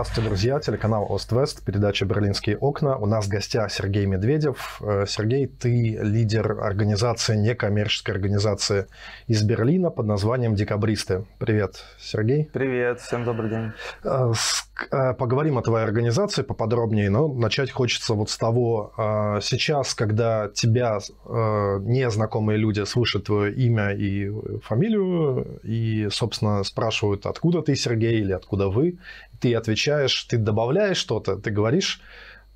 Здравствуйте, друзья. Телеканал Ост-Вест, передача «Берлинские окна». У нас в гостях Сергей Медведев. Э, Сергей, ты лидер организации, некоммерческой организации из Берлина под названием «Декабристы». Привет, Сергей. Привет, всем добрый день. Э, э, поговорим о твоей организации поподробнее, но начать хочется вот с того, сейчас, когда тебя незнакомые люди слышат твое имя и фамилию, и, собственно, спрашивают, откуда ты, Сергей, или откуда вы, ты отвечаешь, ты добавляешь что-то, ты говоришь,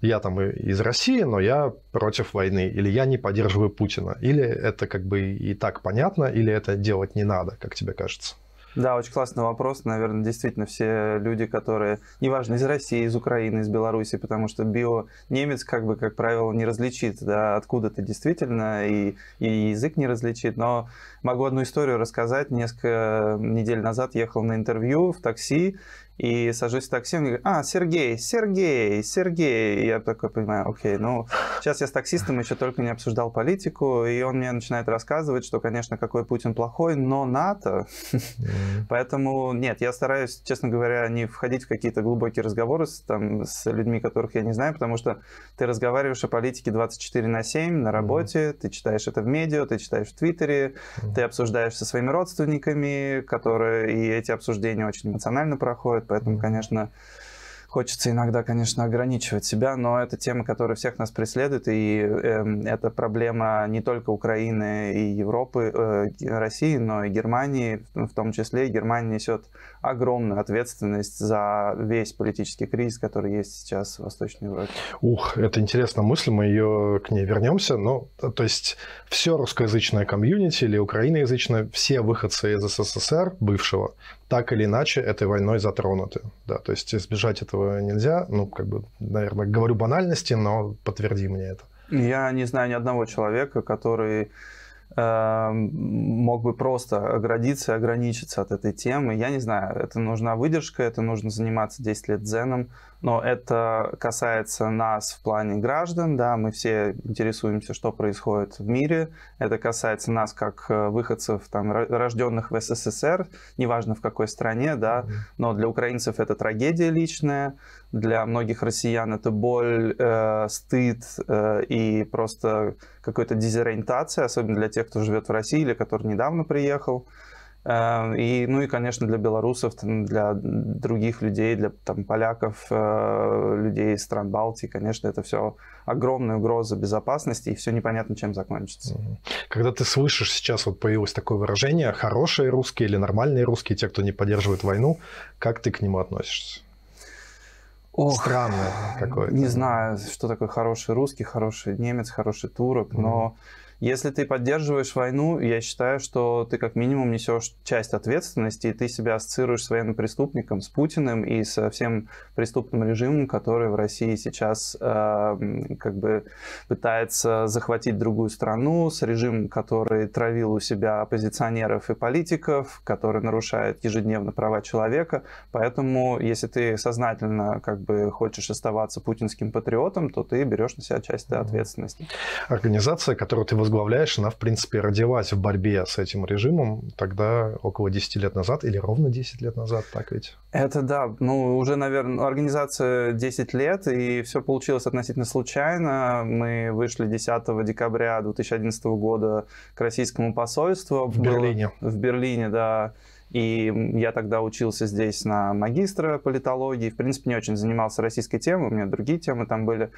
я там из России, но я против войны, или я не поддерживаю Путина, или это как бы и так понятно, или это делать не надо, как тебе кажется? Да, очень классный вопрос. Наверное, действительно, все люди, которые, неважно, из России, из Украины, из Беларуси, потому что био-немец, как бы, как правило, не различит, да, откуда ты действительно, и, и язык не различит. Но могу одну историю рассказать. Несколько недель назад ехал на интервью в такси, и сажусь в такси, мне говорят, а, Сергей, Сергей, Сергей. И я такой понимаю, окей, ну, сейчас я с таксистом еще только не обсуждал политику, и он мне начинает рассказывать, что, конечно, какой Путин плохой, но НАТО. Поэтому, нет, я стараюсь, честно говоря, не входить в какие-то глубокие разговоры там, с людьми, которых я не знаю, потому что ты разговариваешь о политике 24 на 7 на работе, ты читаешь это в медиа, ты читаешь в Твиттере, ты обсуждаешь со своими родственниками, которые, и эти обсуждения очень эмоционально проходят поэтому, конечно, хочется иногда, конечно, ограничивать себя, но это тема, которая всех нас преследует, и э, это проблема не только Украины и Европы, э, России, но и Германии, в том числе. Германия несет огромную ответственность за весь политический кризис, который есть сейчас в Восточной Европе. Ух, это интересная мысль, мы ее к ней вернемся, но, ну, то есть, все русскоязычное комьюнити или украиноязычное, все выходцы из СССР бывшего, так или иначе этой войной затронуты. Да, то есть избежать этого нельзя. Ну, как бы, наверное, говорю банальности, но подтверди мне это. Я не знаю ни одного человека, который эм, мог бы просто оградиться и ограничиться от этой темы. Я не знаю, это нужна выдержка, это нужно заниматься 10 лет дзеном, но это касается нас в плане граждан, да, мы все интересуемся, что происходит в мире, это касается нас как э, выходцев, там, рожденных в СССР, неважно в какой стране, да, но для украинцев это трагедия личная, для многих россиян это боль, э, стыд э, и просто какая-то дезориентация, особенно для тех, кто живет в России или который недавно приехал. Эм, и, ну и, конечно, для белорусов, для других людей, для там, поляков, э, людей из стран Балтии, конечно, это все огромная угроза безопасности, и все непонятно, чем закончится. Когда ты слышишь сейчас, вот появилось такое выражение, хорошие русские или нормальные русские, те, кто не поддерживает войну, как ты к нему относишься? Ох, Странное какое-то. Не знаю, что такое хороший русский, хороший немец, хороший турок, но... Mm -hmm если ты поддерживаешь войну, я считаю, что ты как минимум несешь часть ответственности, и ты себя ассоциируешь с военным преступником, с Путиным и со всем преступным режимом, который в России сейчас э, как бы пытается захватить другую страну, с режимом, который травил у себя оппозиционеров и политиков, который нарушает ежедневно права человека. Поэтому, если ты сознательно как бы хочешь оставаться путинским патриотом, то ты берешь на себя часть этой ответственности. Организация, которую ты возглавляешь, она, в принципе, родилась в борьбе с этим режимом тогда около 10 лет назад или ровно 10 лет назад, так ведь? Это да. Ну, уже, наверное, организация 10 лет, и все получилось относительно случайно. Мы вышли 10 декабря 2011 года к российскому посольству. В Было... Берлине. В Берлине, да. И я тогда учился здесь на магистра политологии. В принципе, не очень занимался российской темой, у меня другие темы там были.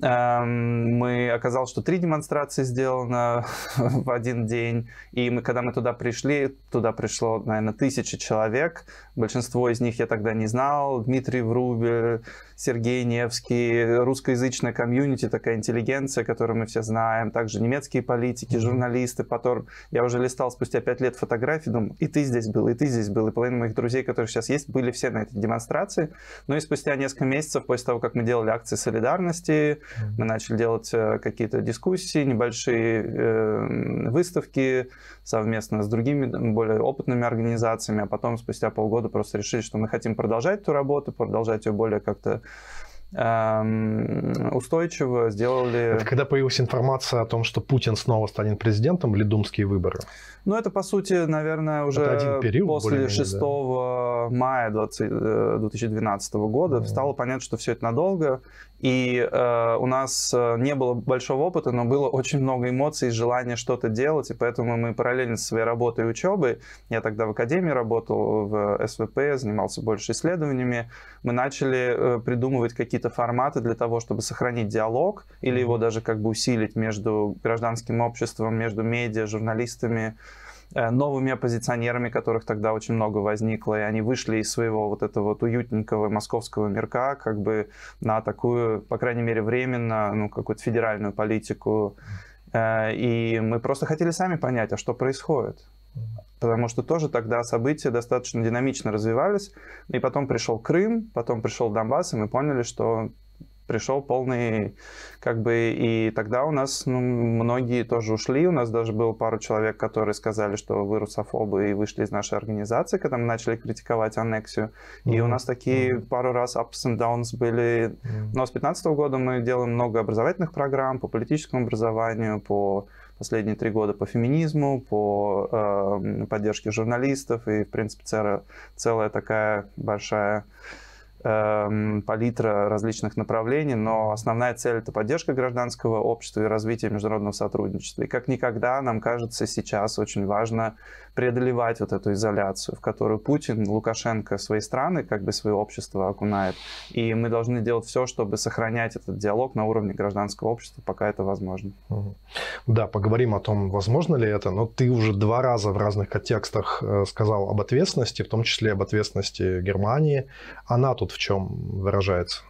Эм, мы оказалось, что три демонстрации сделано в один день, и мы, когда мы туда пришли, туда пришло, наверное, тысячи человек, большинство из них я тогда не знал, Дмитрий Врубель, Сергей Невский, русскоязычная комьюнити, такая интеллигенция, которую мы все знаем, также немецкие политики, журналисты, потом я уже листал спустя пять лет фотографии, думал, и ты здесь был, и ты здесь был, и половина моих друзей, которые сейчас есть, были все на этой демонстрации, ну и спустя несколько месяцев после того, как мы делали акции солидарности, мы начали делать э, какие-то дискуссии, небольшие эм, выставки совместно с другими более опытными организациями, а потом спустя полгода просто решили, что мы хотим продолжать эту работу, продолжать ее более как-то Эм, устойчиво сделали... Это когда появилась информация о том, что Путин снова станет президентом или думские выборы? Ну, это, по сути, наверное, уже это период, после 6 да. мая 20, 2012 э, года mm. стало понятно, что все это надолго. И э, у нас э, не было большого опыта, но было очень много эмоций, и желания что-то делать, и поэтому мы параллельно со своей работой и учебой, я тогда в академии работал, в СВП, занимался больше исследованиями, мы начали э, придумывать какие-то какие-то форматы для того, чтобы сохранить диалог или его даже как бы усилить между гражданским обществом, между медиа, журналистами, э, новыми оппозиционерами, которых тогда очень много возникло, и они вышли из своего вот этого вот уютненького московского мирка как бы на такую, по крайней мере, временно, ну, какую-то федеральную политику. Э, и мы просто хотели сами понять, а что происходит потому что тоже тогда события достаточно динамично развивались, и потом пришел Крым, потом пришел Донбасс, и мы поняли, что пришел полный, как бы, и тогда у нас ну, многие тоже ушли, у нас даже было пару человек, которые сказали, что вы русофобы и вышли из нашей организации, когда мы начали критиковать аннексию, mm-hmm. и у нас такие mm-hmm. пару раз ups and downs были, mm-hmm. но с 2015 -го года мы делаем много образовательных программ по политическому образованию, по последние три года по феминизму, по э, поддержке журналистов и, в принципе, целая, целая такая большая э, палитра различных направлений, но основная цель это поддержка гражданского общества и развитие международного сотрудничества. И как никогда, нам кажется, сейчас очень важно преодолевать вот эту изоляцию, в которую Путин, Лукашенко свои страны, как бы свое общество окунает. И мы должны делать все, чтобы сохранять этот диалог на уровне гражданского общества, пока это возможно. Да, поговорим о том, возможно ли это, но ты уже два раза в разных контекстах э, сказал об ответственности, в том числе об ответственности Германии. Она тут в чем выражается?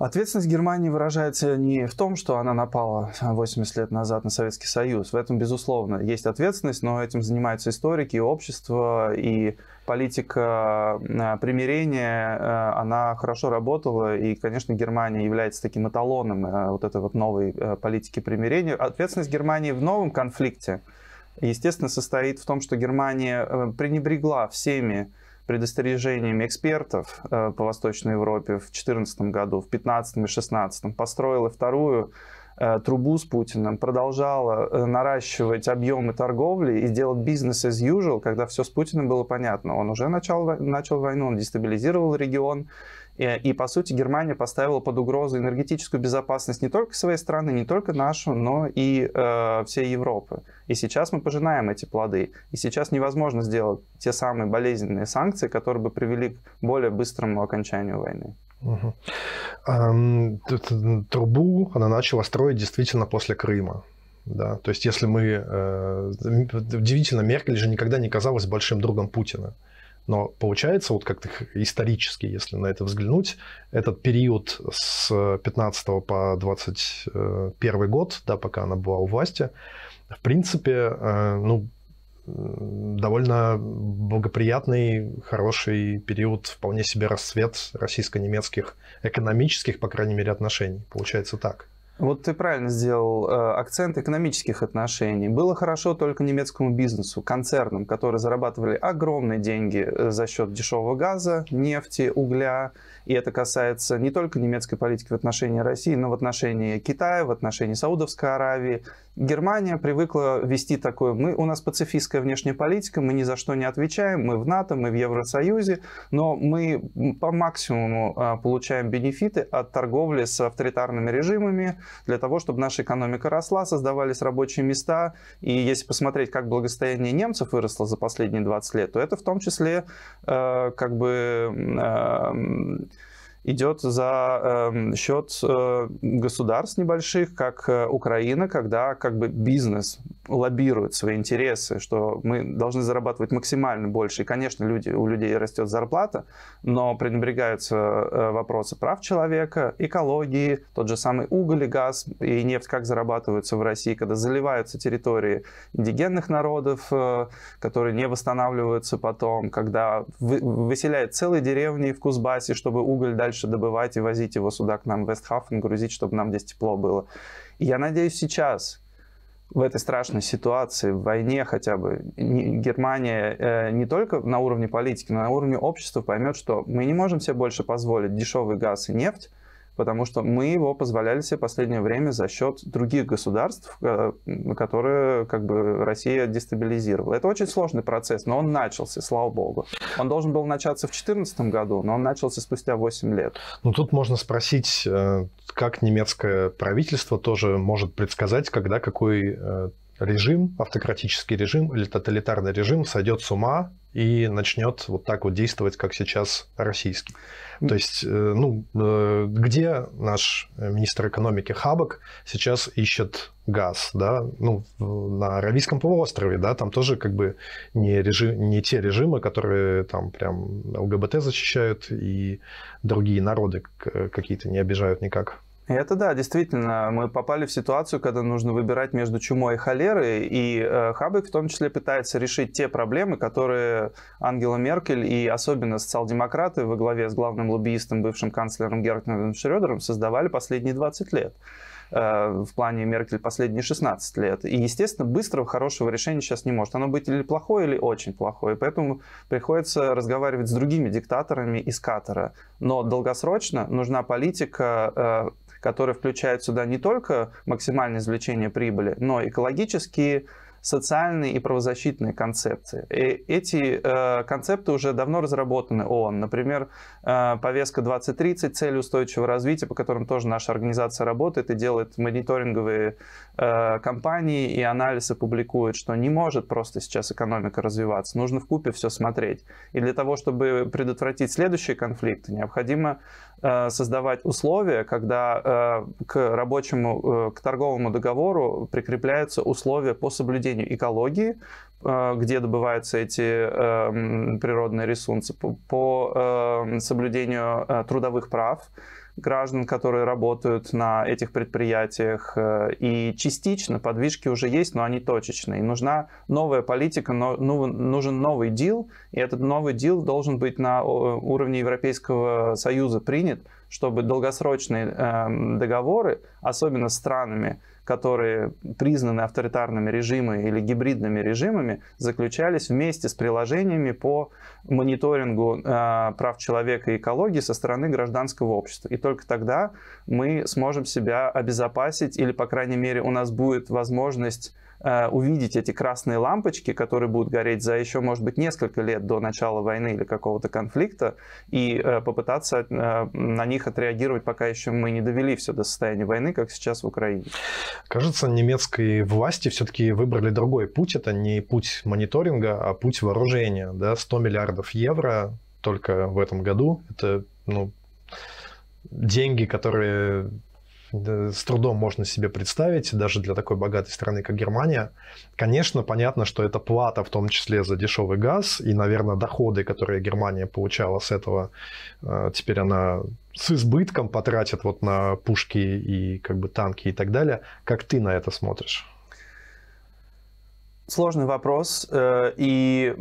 Ответственность Германии выражается не в том, что она напала 80 лет назад на Советский Союз. В этом, безусловно, есть ответственность, но этим занимаются историки, и общество, и политика э, примирения, э, она хорошо работала, и, конечно, Германия является таким эталоном э, вот этой вот новой политики примирения. Ответственность Германии в новом конфликте, естественно, состоит в том, что Германия пренебрегла всеми предостережениями экспертов э, по Восточной Европе в 2014 году, в 2015 и 2016 построила вторую э, трубу с Путиным, продолжала э, наращивать объемы торговли и делать бизнес as usual, когда все с Путиным было понятно. Он уже начал, начал войну, он дестабилизировал регион, Э, и, по сути, Германия поставила под угрозу энергетическую безопасность не только своей страны, не только нашу, но и э, всей Европы. И сейчас мы пожинаем эти плоды. И сейчас невозможно сделать те самые болезненные санкции, которые бы привели к более быстрому окончанию войны. Угу. Трубу она начала строить действительно после Крыма. Да, то есть, если мы... Э, удивительно, Меркель же никогда не казалась большим другом Путина. Но получается, вот как-то исторически, если на это взглянуть, этот период с 15 по 21 год, да, пока она была у власти, в принципе, э, ну, довольно благоприятный, хороший период, вполне себе расцвет российско-немецких экономических, по крайней мере, отношений. Получается так. Вот ты правильно сделал э, акцент экономических отношений. Было хорошо только немецкому бизнесу, концернам, которые зарабатывали огромные деньги э, за счет дешевого газа, нефти, угля. И это касается не только немецкой политики в отношении России, но в отношении Китая, в отношении Саудовской Аравии, Германия привыкла вести такое, мы, у нас пацифистская внешняя политика, мы ни за что не отвечаем, мы в НАТО, мы в Евросоюзе, но мы по максимуму а, получаем бенефиты от торговли с авторитарными режимами для того, чтобы наша экономика росла, создавались рабочие места. И если посмотреть, как благосостояние немцев выросло за последние 20 лет, то это в том числе э, как бы... Э, идет за э, счет э, государств небольших, как э, Украина, когда как бы бизнес лоббирует свои интересы, что мы должны зарабатывать максимально больше. И, конечно, люди, у людей растет зарплата, но пренебрегаются э, вопросы прав человека, экологии, тот же самый уголь и газ и нефть, как зарабатываются в России, когда заливаются территории индигенных народов, э, которые не восстанавливаются потом, когда вы, выселяют целые деревни в Кузбассе, чтобы уголь дали дальше добывать и возить его сюда к нам в Вестхафен, грузить, чтобы нам здесь тепло было. И я надеюсь сейчас, в этой страшной ситуации, в войне хотя бы, Германия э, не только на уровне политики, но на уровне общества поймет, что мы не можем себе больше позволить дешевый газ и нефть, потому что мы его позволяли себе последнее время за счет других государств, э, которые как бы Россия дестабилизировала. Это очень сложный процесс, но он начался, слава богу. Он должен был начаться в 2014 году, но он начался спустя 8 лет. Ну тут можно спросить, э, как немецкое правительство тоже может предсказать, когда какой э, режим, автократический режим или тоталитарный режим сойдет с ума и начнет вот так вот действовать, как сейчас российский. То есть, э, ну, э, где наш э, министр экономики Хабок сейчас ищет газ, да, ну, на Аравийском полуострове, да, там тоже как бы не, режим, не те режимы, которые там прям ЛГБТ защищают и другие народы какие-то не обижают никак. Это да, действительно, мы попали в ситуацию, когда нужно выбирать между чумой и холерой, и э, Хабек в том числе пытается решить те проблемы, которые Ангела Меркель и особенно социал-демократы во главе с главным лоббиистом, бывшим канцлером Геркнером Шредером создавали последние 20 лет э, в плане Меркель последние 16 лет. И, естественно, быстрого, хорошего решения сейчас не может. Оно быть или плохое, или очень плохое. Поэтому приходится разговаривать с другими диктаторами из Катара. Но долгосрочно нужна политика э, которые включают сюда не только максимальное извлечение прибыли, но экологические, социальные и правозащитные концепции. И эти э, концепты уже давно разработаны ООН. Например, э, повестка 2030, цели устойчивого развития, по которым тоже наша организация работает и делает мониторинговые э, компании и анализы публикует, что не может просто сейчас экономика развиваться. Нужно в купе все смотреть. И для того, чтобы предотвратить следующие конфликты, необходимо Э, создавать условия, когда э, к рабочему, э, к торговому договору прикрепляются условия по соблюдению экологии, где добываются эти природные ресурсы, по соблюдению трудовых прав, граждан, которые работают на этих предприятиях. Э, и частично подвижки уже есть, но они точечные. И нужна новая политика, но, ну, нужен новый дил, и этот новый дил должен быть на уровне Европейского Союза принят, чтобы долгосрочные э, договоры, особенно с странами, которые признаны авторитарными режимами или гибридными режимами, заключались вместе с приложениями по мониторингу э, прав человека и экологии со стороны гражданского общества. И только тогда мы сможем себя обезопасить или, по крайней мере, у нас будет возможность Э, увидеть эти красные лампочки, которые будут гореть за еще, может быть, несколько лет до начала войны или какого-то конфликта, и э, попытаться э, на них отреагировать, пока еще мы не довели все до состояния войны, как сейчас в Украине. Кажется, немецкой власти все-таки выбрали другой путь. Это не путь мониторинга, а путь вооружения. Да? 100 миллиардов евро только в этом году. Это ну, деньги, которые с трудом можно себе представить, даже для такой богатой страны, как Германия. Конечно, понятно, что это плата в том числе за дешевый газ, и, наверное, доходы, которые Германия получала с этого, э, теперь она с избытком потратит вот на пушки и как бы танки и так далее. Как ты на это смотришь? сложный вопрос. Э, и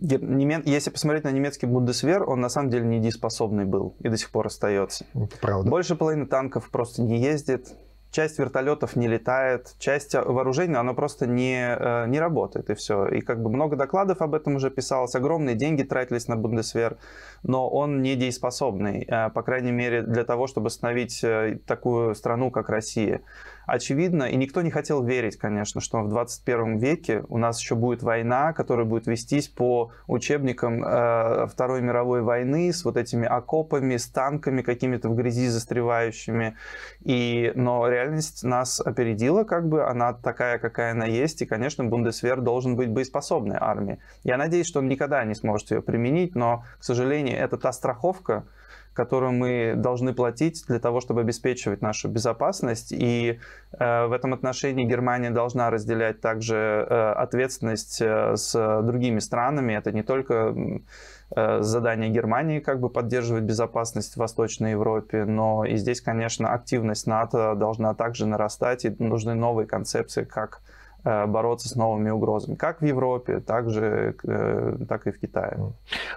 если посмотреть на немецкий Бундесвер, он на самом деле недееспособный был и до сих пор остается. Ну, это правда. Больше половины танков просто не ездит, часть вертолетов не летает, часть вооружения, оно просто не, э, не работает, и все. И как бы много докладов об этом уже писалось, огромные деньги тратились на Бундесвер, но он недееспособный, э, по крайней мере, для того, чтобы остановить такую страну, как Россия очевидно, и никто не хотел верить, конечно, что в 21 веке у нас еще будет война, которая будет вестись по учебникам э, Второй мировой войны с вот этими окопами, с танками какими-то в грязи застревающими. И, но реальность нас опередила, как бы, она такая, какая она есть, и, конечно, Бундесвер должен быть боеспособной армией. Я надеюсь, что он никогда не сможет ее применить, но, к сожалению, это та страховка, которую мы должны платить для того, чтобы обеспечивать нашу безопасность. И э, в этом отношении Германия должна разделять также э, ответственность э, с другими странами. Это не только э, задание Германии как бы поддерживать безопасность в Восточной Европе, но и здесь, конечно, активность НАТО должна также нарастать, и нужны новые концепции, как Э, бороться с новыми угрозами, как в Европе, так, же, э, так и в Китае.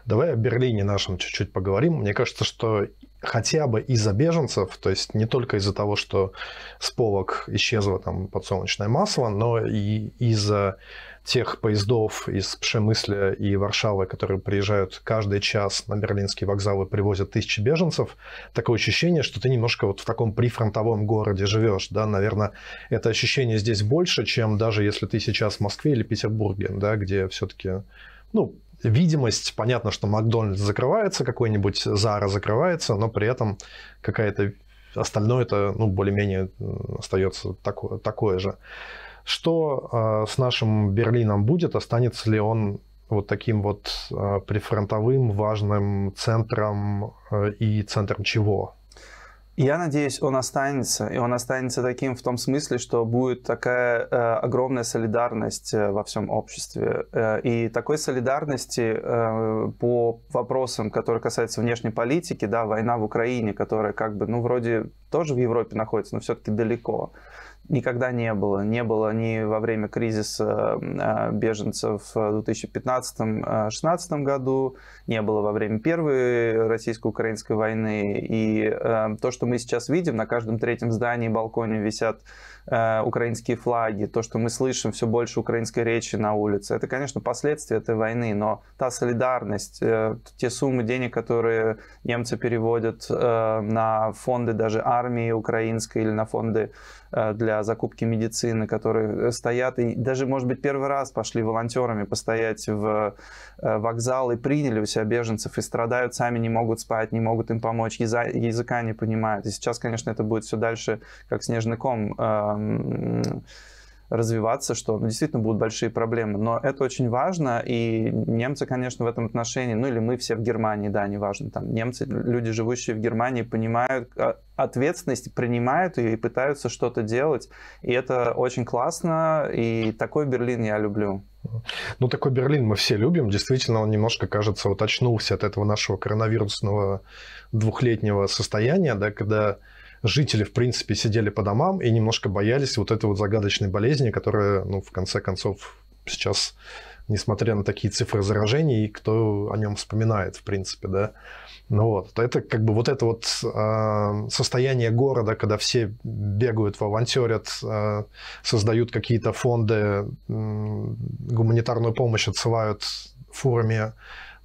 Давай о Берлине нашем чуть-чуть поговорим. Мне кажется, что хотя бы из-за беженцев, то есть не только из-за того, что с полок исчезло там подсолнечное масло, но и из-за тех поездов из Пшемысля и Варшавы, которые приезжают каждый час на берлинские вокзалы, привозят тысячи беженцев, такое ощущение, что ты немножко вот в таком прифронтовом городе живешь, да, наверное, это ощущение здесь больше, чем даже если ты сейчас в Москве или Петербурге, да, где все-таки, ну, видимость, понятно, что Макдональдс закрывается, какой-нибудь Зара закрывается, но при этом какая-то остальное это ну, более-менее остается такое, такое же. Что э, с нашим Берлином будет? Останется ли он вот таким вот э, прифронтовым важным центром э, и центром чего? Я надеюсь, он останется, и он останется таким в том смысле, что будет такая э, огромная солидарность э, во всем обществе. Э, и такой солидарности э, по вопросам, которые касаются внешней политики, да, война в Украине, которая как бы, ну, вроде тоже в Европе находится, но все-таки далеко никогда не было. Не было ни во время кризиса а, беженцев в 2015-2016 а, году, не было во время Первой российско-украинской войны. И э, то, что мы сейчас видим, на каждом третьем здании и балконе висят э, украинские флаги, то, что мы слышим все больше украинской речи на улице, это, конечно, последствия этой войны, но та солидарность, э, те суммы денег, которые немцы переводят на фонды даже армии украинской или на фонды Э, для закупки медицины, которые э, стоят и даже, может быть, первый раз пошли волонтерами постоять в э, вокзал и приняли у себя беженцев и страдают сами, не могут спать, не могут им помочь, яза, языка не понимают. И сейчас, конечно, это будет все дальше как снежный ком эм, развиваться, что ну, действительно будут большие проблемы. Но это очень важно, и немцы, конечно, в этом отношении, ну или мы все в Германии, да, неважно, там немцы, люди, живущие в Германии, понимают а, ответственность, принимают ее и пытаются что-то делать. И это очень классно, и такой Берлин я люблю. Ну, такой Берлин мы все любим. Действительно, он немножко, кажется, уточнулся от этого нашего коронавирусного двухлетнего состояния, да, когда жители, в принципе, сидели по домам и немножко боялись вот этой вот загадочной болезни, которая, ну, в конце концов, сейчас, несмотря на такие цифры заражений, кто о нем вспоминает, в принципе, да. Ну вот, это как бы вот это вот э, состояние города, когда все бегают, волонтерят, э, а, создают какие-то фонды, э, гуманитарную помощь отсылают форме,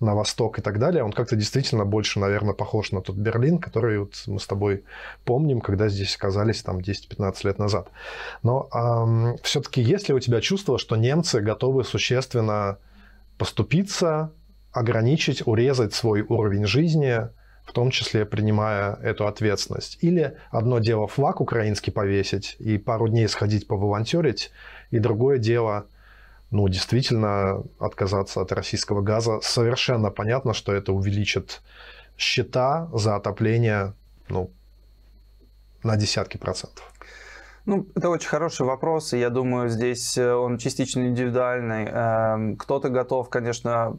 на восток и так далее, он как-то действительно больше, наверное, похож на тот Берлин, который вот мы с тобой помним, когда здесь оказались там 10-15 лет назад. Но эм, все-таки есть ли у тебя чувство, что немцы готовы существенно поступиться, ограничить, урезать свой уровень жизни, в том числе принимая эту ответственность? Или одно дело флаг украинский повесить и пару дней сходить поволонтерить, и другое дело – ну, действительно, отказаться от российского газа. Совершенно понятно, что это увеличит счета за отопление ну, на десятки процентов. Ну, это очень хороший вопрос, и я думаю, здесь э, он частично индивидуальный. Эм, кто-то готов, конечно,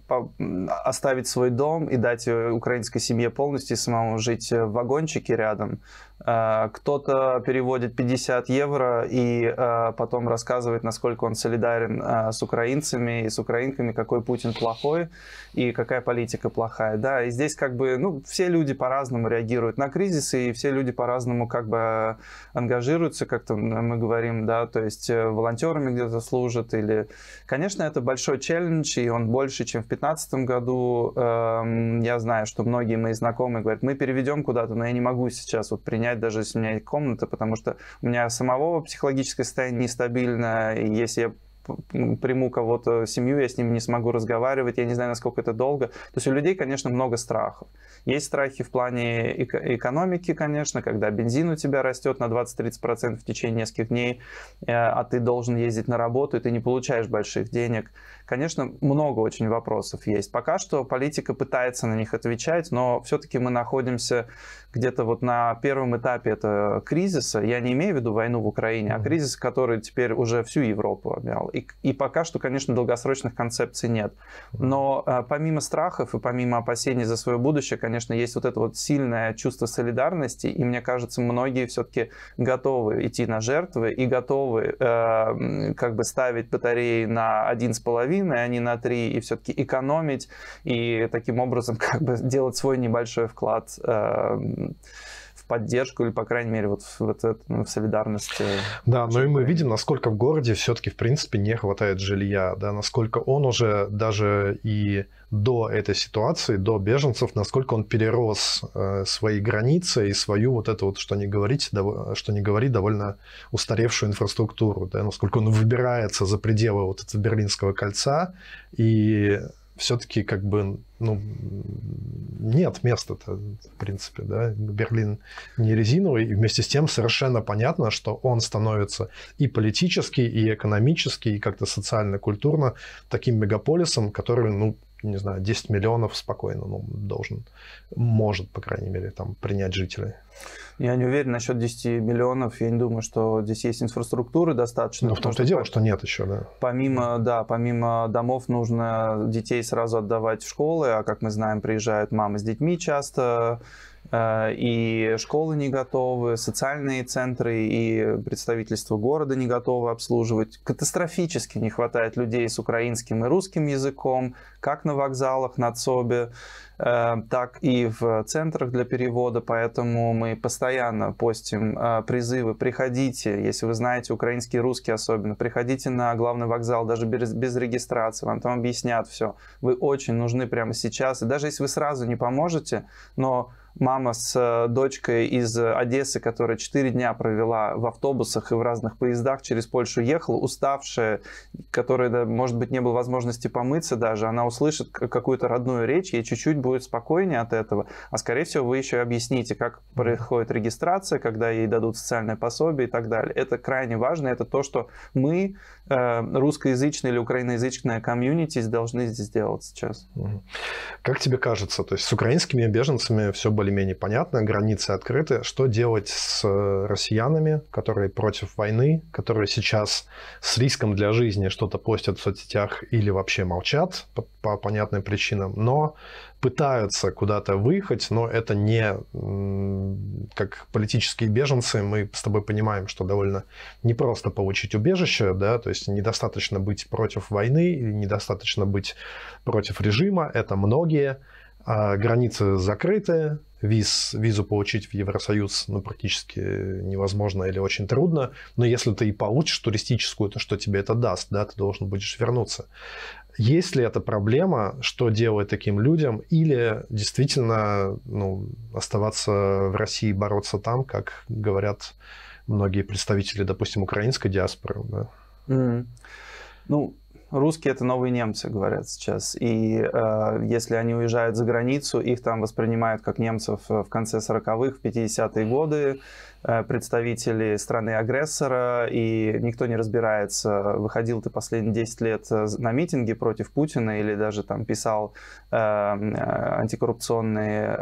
оставить свой дом и дать э, украинской семье полностью самому жить э, в вагончике рядом. Кто-то переводит 50 евро и потом рассказывает, насколько он солидарен с украинцами и с украинками, какой Путин плохой и какая политика плохая. Да, и здесь как бы, ну, все люди по-разному реагируют на кризисы, и все люди по-разному как бы ангажируются как-то Э, мы говорим, да, то есть э, волонтерами где-то служат или... Конечно, это большой челлендж, и он больше, чем в 2015 году. Эм, я знаю, что многие мои знакомые говорят, мы переведем куда-то, но я не могу сейчас вот принять, даже если у меня есть комната, потому что у меня самого психологическое состояние нестабильное, и если я ну, приму кого-то, семью, я с ними не смогу разговаривать, я не знаю, насколько это долго. То есть у людей, конечно, много страхов. Есть страхи в плане экономики, конечно, когда бензин у тебя растет на 20-30% в течение нескольких дней, э, а ты должен ездить на работу, и ты не получаешь больших денег. Конечно, много очень вопросов есть. Пока что политика пытается на них отвечать, но все-таки мы находимся где-то вот на первом этапе этого кризиса. Я не имею в виду войну в Украине, а кризис, который теперь уже всю Европу обнял и, и пока что, конечно, долгосрочных концепций нет. Но э, помимо страхов и помимо опасений за свое будущее, конечно, есть вот это вот сильное чувство солидарности, и мне кажется, многие все-таки готовы идти на жертвы и готовы э, как бы ставить батареи на один с половиной, а не на три и все-таки экономить, и таким образом как бы делать свой небольшой вклад э, поддержку или, по крайней мере, вот в, вот это, ну, в солидарности. Да, но и мы видим, насколько в городе все-таки, в принципе, не хватает жилья, да, насколько он уже даже и до этой ситуации, до беженцев, насколько он перерос э, свои границы и свою вот эту вот, что не говорить, дов... что не говорить, довольно устаревшую инфраструктуру, да, насколько он выбирается за пределы вот этого Берлинского кольца и все-таки как бы ну, нет места-то, в принципе. Да? Берлин не резиновый, и вместе с тем совершенно понятно, что он становится и политически, и экономически, и как-то социально-культурно таким мегаполисом, который, ну, не знаю, 10 миллионов спокойно ну, должен, может, по крайней мере, там принять жителей. Я не уверен насчет 10 миллионов. Я не думаю, что здесь есть инфраструктуры достаточно. Но ну, в том-то дело, что нет еще, да. Помимо, да, помимо домов нужно детей сразу отдавать в школы, а как мы знаем, приезжают мамы с детьми часто, Э, и школы не готовы, социальные центры и представительство города не готовы обслуживать. Катастрофически не хватает людей с украинским и русским языком, как на вокзалах, на ЦОБе, э, так и в центрах для перевода. Поэтому мы постоянно постим э, призывы «приходите», если вы знаете украинский и русский особенно, приходите на главный вокзал, даже без, без регистрации, вам там объяснят все. Вы очень нужны прямо сейчас. И даже если вы сразу не поможете, но мама с э, дочкой из э, Одессы, которая 4 дня провела в автобусах и в разных поездах через Польшу ехала, уставшая, которой, да, может быть, не было возможности помыться даже, она услышит какую-то родную речь, ей чуть-чуть будет спокойнее от этого. А, скорее всего, вы еще объясните, как происходит регистрация, когда ей дадут социальное пособие и так далее. Это крайне важно, это то, что мы, э, русскоязычная или украиноязычная комьюнити, должны здесь делать сейчас. Как тебе кажется, то есть с украинскими беженцами все более более-менее понятно, границы открыты. Что делать с э, россиянами, которые против войны, которые сейчас с риском для жизни что-то постят в соцсетях или вообще молчат по, по понятным причинам, но пытаются куда-то выехать, но это не как политические беженцы. Мы с тобой понимаем, что довольно непросто получить убежище, да, то есть недостаточно быть против войны, недостаточно быть против режима, это многие а, границы закрыты, виз, визу получить в Евросоюз ну, практически невозможно или очень трудно. Но если ты и получишь туристическую, то что тебе это даст? Да, ты должен будешь вернуться. Есть ли эта проблема, что делать таким людям, или действительно ну, оставаться в России, бороться там, как говорят многие представители, допустим, украинской диаспоры? Да? Mm. Ну, Русские это новые немцы, говорят сейчас. И э, если они уезжают за границу, их там воспринимают как немцев э, в конце 40-х, в 50-е годы, э, представители страны-агрессора, и никто не разбирается, выходил ты последние 10 лет э, на митинги против Путина или даже там писал эм, э, антикоррупционные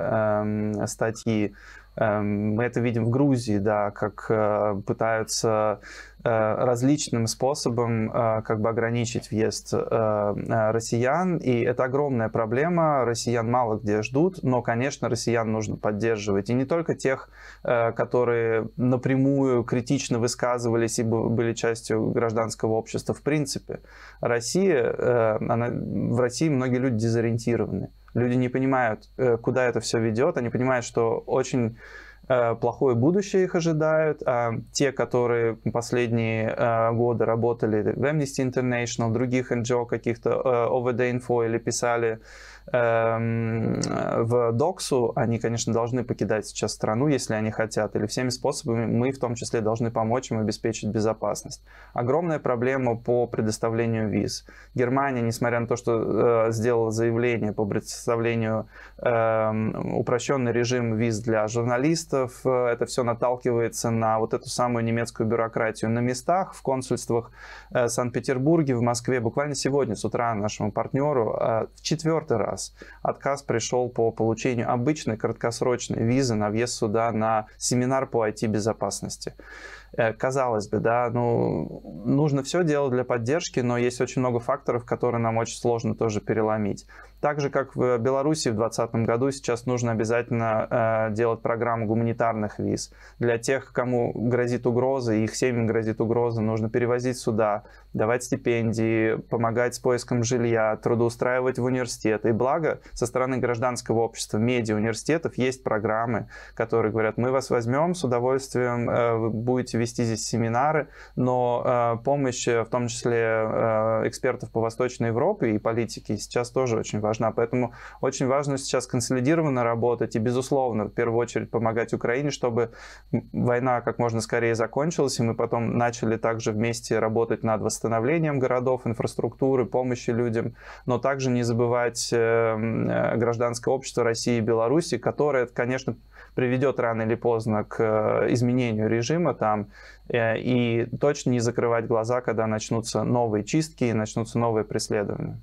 э, статьи. Эм, мы это видим в Грузии, да, как э, пытаются Э, различным способом э, как бы ограничить въезд э, россиян, и это огромная проблема, россиян мало где ждут, но, конечно, россиян нужно поддерживать, и не только тех, которые напрямую критично высказывались и были частью гражданского общества в принципе. Россия, она, в России многие люди дезориентированы, люди не понимают, куда это все ведет, они понимают, что очень Э, плохое будущее их ожидают. А те, которые последние э, годы работали в Amnesty International, других NGO каких-то, овд э, Info или писали Эм, в Доксу, они, конечно, должны покидать сейчас страну, если они хотят, или всеми способами мы в том числе должны помочь им обеспечить безопасность. Огромная проблема по предоставлению виз. Германия, несмотря на то, что э, сделала заявление по предоставлению э, эм, упрощенный режим виз для журналистов, э, это все наталкивается на вот эту самую немецкую бюрократию на местах, в консульствах э, Санкт-Петербурге, в Москве. Буквально сегодня с утра нашему партнеру э, в четвертый раз отказ. Отказ пришел по получению обычной краткосрочной визы на въезд сюда на семинар по IT-безопасности. Э, казалось бы, да, ну, нужно все делать для поддержки, но есть очень много факторов, которые нам очень сложно тоже переломить. Так же, как в э, Беларуси в 2020 году, сейчас нужно обязательно э, делать программу гуманитарных виз. Для тех, кому грозит угроза, и их семьям грозит угроза, нужно перевозить сюда, давать стипендии, помогать с поиском жилья, трудоустраивать в университет. И благо, со стороны гражданского общества, медиа, университетов есть программы, которые говорят, мы вас возьмем с удовольствием, э, вы будете вести здесь семинары, но э, помощь, э, в том числе э, экспертов по Восточной Европе и политики, сейчас тоже очень важна важна. Поэтому очень важно сейчас консолидированно работать и, безусловно, в первую очередь помогать Украине, чтобы война как можно скорее закончилась, и мы потом начали также вместе работать над восстановлением городов, инфраструктуры, помощи людям, но также не забывать э, э, гражданское общество России и Беларуси, которое, конечно, приведет рано или поздно к э, изменению режима там, и точно не закрывать глаза, когда начнутся новые чистки и начнутся новые преследования.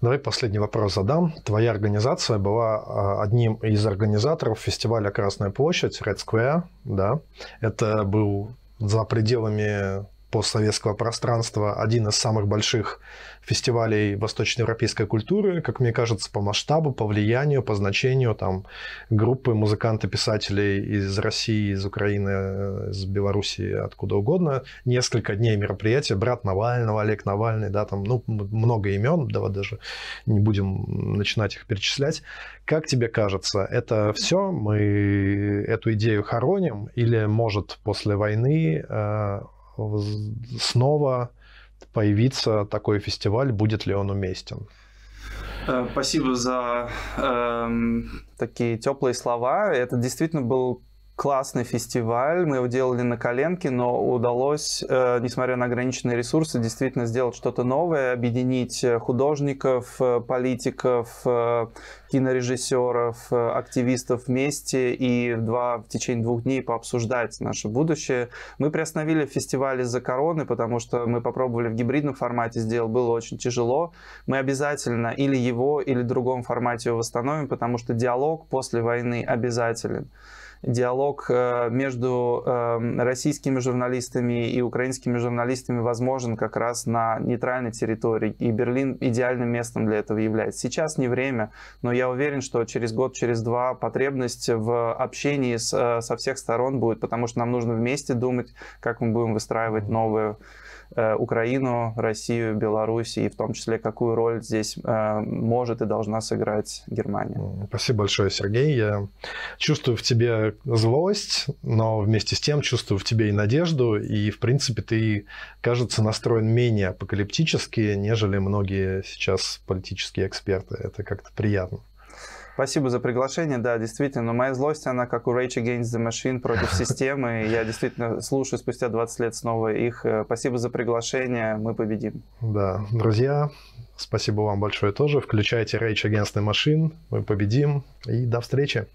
Давай последний вопрос задам. Твоя организация была а, одним из организаторов фестиваля «Красная площадь» Red Square, да? Это был за пределами постсоветского пространства один из самых больших фестивалей восточноевропейской культуры, как мне кажется, по масштабу, по влиянию, по значению. Там группы музыканты-писателей из России, из Украины, э, из Белоруссии, откуда угодно. Несколько дней мероприятия. Брат Навального, Олег Навальный, да, там, ну, много имен, давай даже не будем начинать их перечислять. Как тебе кажется, это все? Мы эту идею хороним? Или, может, после войны э, снова появиться такой фестиваль, будет ли он уместен. Э, спасибо за э, такие теплые слова. Это действительно был классный фестиваль. Мы его делали на коленке, но удалось, э, несмотря на ограниченные ресурсы, действительно сделать что-то новое, объединить э, художников, э, политиков, кинорежиссеров, активистов вместе и в два, в течение двух дней пообсуждать наше будущее. Мы приостановили фестиваль из-за короны, потому что мы попробовали в гибридном формате сделать, было очень тяжело. Мы обязательно или его, или в другом формате его восстановим, потому что диалог после войны обязателен диалог э, между эм, российскими журналистами и украинскими журналистами возможен как раз на нейтральной территории, и Берлин идеальным местом для этого является. Сейчас не время, но я уверен, что через год, через два потребность в общении с, э, со всех сторон будет, потому что нам нужно вместе думать, как мы будем выстраивать новую Э, Украину, Россию, Беларусь и в том числе какую роль здесь э, может и должна сыграть Германия. Спасибо большое, Сергей. Я чувствую в тебе злость, но вместе с тем чувствую в тебе и надежду, и в принципе ты, кажется, настроен менее апокалиптически, нежели многие сейчас политические эксперты. Это как-то приятно. Спасибо за приглашение. Да, действительно, Но моя злость, она как у Rage Against the Machine против системы. Я действительно слушаю спустя 20 лет снова их. Э, спасибо за приглашение. Мы победим. Да, друзья, спасибо вам большое тоже. Включайте Rage Against the Machine. Мы победим. И до встречи.